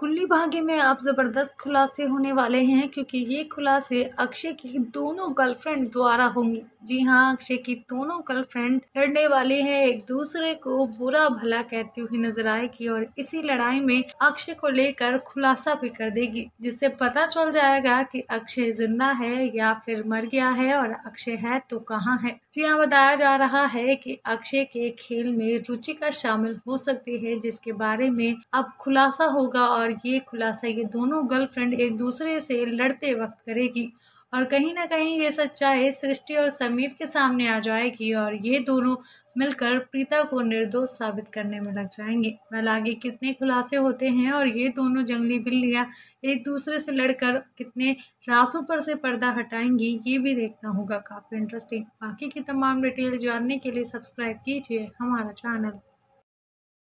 कुल्ली भाग्य में आप ज़बरदस्त खुलासे होने वाले हैं क्योंकि ये खुलासे अक्षय की दोनों गर्लफ्रेंड द्वारा होंगी जी हाँ अक्षय की दोनों गर्लफ्रेंड लड़ने वाले हैं एक दूसरे को बुरा भला कहती हुई नजर आएगी और इसी लड़ाई में अक्षय को लेकर खुलासा भी कर देगी जिससे पता चल जाएगा कि अक्षय जिंदा है या फिर मर गया है और अक्षय है तो कहाँ है जी हाँ बताया जा रहा है की अक्षय के खेल में रुचिका शामिल हो सकती है जिसके बारे में अब खुलासा होगा और और ये खुलासा ये दोनों गर्लफ्रेंड एक दूसरे से लड़ते वक्त करेगी और कहीं ना कहीं ये सच्चाई सृष्टि और समीर के सामने आ जाएगी और ये दोनों मिलकर प्रीता को निर्दोष साबित करने में लग जाएंगे वह आगे कितने खुलासे होते हैं और ये दोनों जंगली बिल्लियाँ एक दूसरे से लड़कर कितने रासों पर से पर्दा हटाएंगी ये भी देखना होगा काफ़ी इंटरेस्टिंग बाकी की तमाम डिटेल जानने के लिए सब्सक्राइब कीजिए हमारा चैनल